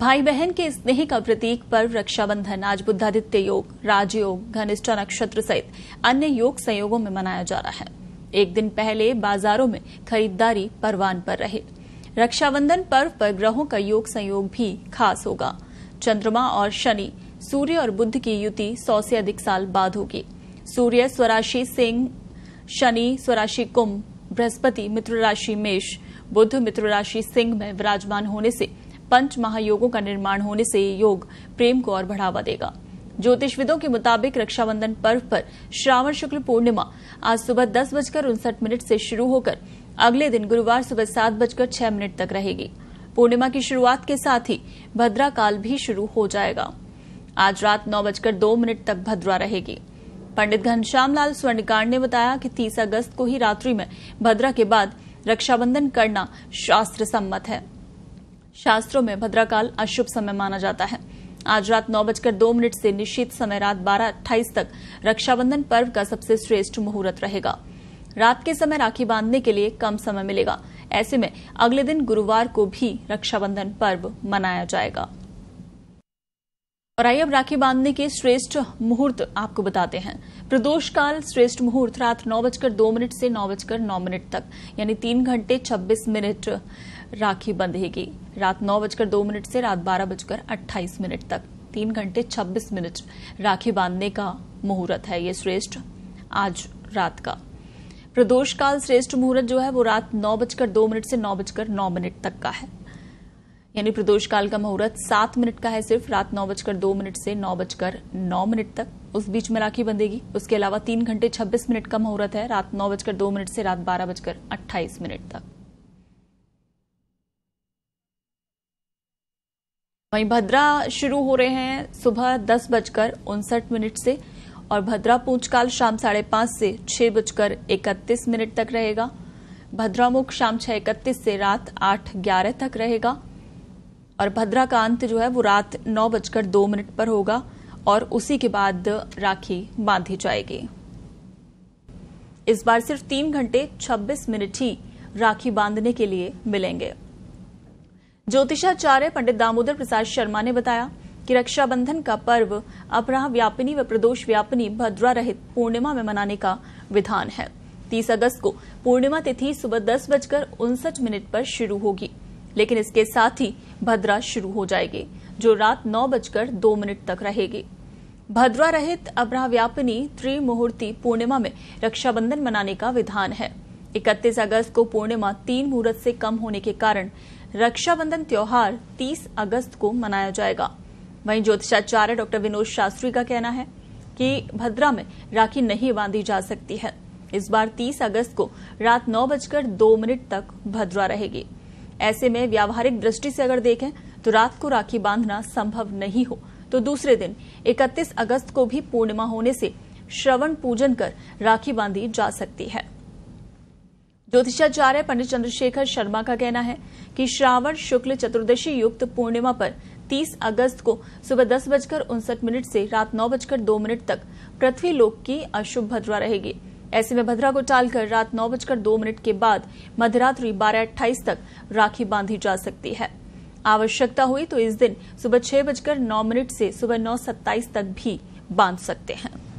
भाई बहन के स्नेह का प्रतीक पर्व रक्षाबंधन आज बुद्धादित्य योग राजयोग घनिष्ठ नक्षत्र सहित अन्य योग संयोगों में मनाया जा रहा है एक दिन पहले बाजारों में खरीदारी परवान पर रहे रक्षाबंधन पर्व पर ग्रहों का योग संयोग भी खास होगा चंद्रमा और शनि सूर्य और बुद्ध की युति सौ से अधिक साल बाद होगी सूर्य स्वराशि सिंह शनि स्वराशि कुंभ बृहस्पति मित्र राशि मेष बुद्ध मित्र राशि सिंह में विराजमान होने से पंच महायोगों का निर्माण होने से योग प्रेम को और बढ़ावा देगा ज्योतिषविदों के मुताबिक रक्षाबंधन पर्व पर श्रावण शुक्ल पूर्णिमा आज सुबह दस बजकर उनसठ मिनट से शुरू होकर अगले दिन गुरुवार सुबह सात बजकर छह मिनट तक रहेगी पूर्णिमा की शुरुआत के साथ ही भद्रा काल भी शुरू हो जाएगा आज रात नौ बजकर दो मिनट तक भद्रा रहेगी पंडित घनश्याम लाल स्वर्णकार ने बताया कि तीस अगस्त को ही रात्रि में भद्रा के बाद रक्षाबंधन करना शास्त्र सम्मत है शास्त्रों में भद्राकाल अशुभ समय माना जाता है आज रात नौ बजकर दो मिनट से निश्चित समय रात बारह अट्ठाईस तक रक्षाबंधन पर्व का सबसे श्रेष्ठ मुहूर्त रहेगा रात के समय राखी बांधने के लिए कम समय मिलेगा ऐसे में अगले दिन गुरुवार को भी रक्षाबंधन पर्व मनाया जाएगा और आइए अब राखी बांधने के श्रेष्ठ मुहूर्त आपको बताते हैं प्रदोष काल श्रेष्ठ मुहूर्त रात नौ बजकर दो मिनट से नौ बजकर नौ मिनट तक यानी तीन घंटे छब्बीस मिनट राखी बंधेगी रात नौ बजकर दो मिनट से रात बारह बजकर अट्ठाईस मिनट तक तीन घंटे छब्बीस मिनट राखी बांधने का मुहूर्त है ये श्रेष्ठ आज रात का प्रदोष काल श्रेष्ठ मुहूर्त जो है वो रात नौ बजकर दो मिनट से नौ बजकर नौ मिनट तक का है यानी प्रदोष काल का मुहूर्त सात मिनट का है सिर्फ रात नौ बजकर दो मिनट से नौ बजकर नौ मिनट तक उस बीच में राखी बंधेगी उसके अलावा तीन घंटे छब्बीस मिनट का मुहूर्त है रात नौ बजकर दो मिनट से रात बारह बजकर अट्ठाईस मिनट तक वहीं भद्रा शुरू हो रहे हैं सुबह दस बजकर उनसठ मिनट से और भद्रा पूंछकाल शाम साढ़े पांच से छह बजकर इकतीस मिनट तक रहेगा भद्रामुख शाम छह इकतीस से रात आठ ग्यारह तक रहेगा और भद्रा का अंत जो है वो रात नौ बजकर दो मिनट पर होगा और उसी के बाद राखी बांधी जाएगी इस बार सिर्फ तीन घंटे छब्बीस मिनट ही राखी बांधने के लिए मिलेंगे ज्योतिषाचार्य पंडित दामोदर प्रसाद शर्मा ने बताया कि रक्षाबंधन का पर्व अपराह व्यापिनी व प्रदोष व्यापिनी भद्रा रहित पूर्णिमा में मनाने का विधान है तीस अगस्त को पूर्णिमा तिथि सुबह दस बजकर उनसठ मिनट पर शुरू होगी लेकिन इसके साथ ही भद्रा शुरू हो जाएगी जो रात नौ बजकर दो मिनट तक रहेगी भद्रा रहित अपराह व्यापिनी त्रिमुहूर्ति पूर्णिमा में रक्षाबंधन मनाने का विधान है इकतीस अगस्त को पूर्णिमा तीन मुहूर्त से कम होने के कारण रक्षाबंधन त्योहार 30 अगस्त को मनाया जाएगा वहीं ज्योतिषाचार्य डॉक्टर विनोद शास्त्री का कहना है कि भद्रा में राखी नहीं बांधी जा सकती है इस बार 30 अगस्त को रात नौ बजकर दो मिनट तक भद्रा रहेगी ऐसे में व्यावहारिक दृष्टि से अगर देखें तो रात को राखी बांधना संभव नहीं हो तो दूसरे दिन 31 अगस्त को भी पूर्णिमा होने से श्रवण पूजन कर राखी बांधी जा सकती है ज्योतिषाचार्य पंडित चंद्रशेखर शर्मा का कहना है कि श्रावण शुक्ल चतुर्दशी युक्त पूर्णिमा पर 30 अगस्त को सुबह दस बजकर उनसठ मिनट से रात नौ बजकर दो मिनट तक पृथ्वी लोक की अशुभ भद्रा रहेगी ऐसे में भद्रा को टालकर रात नौ बजकर दो मिनट के बाद मध्यरात्रि बारह अट्ठाईस तक राखी बांधी जा सकती है आवश्यकता हुई तो इस दिन सुबह छह बजकर नौ मिनट से सुबह नौ सत्ताईस तक भी बांध सकते हैं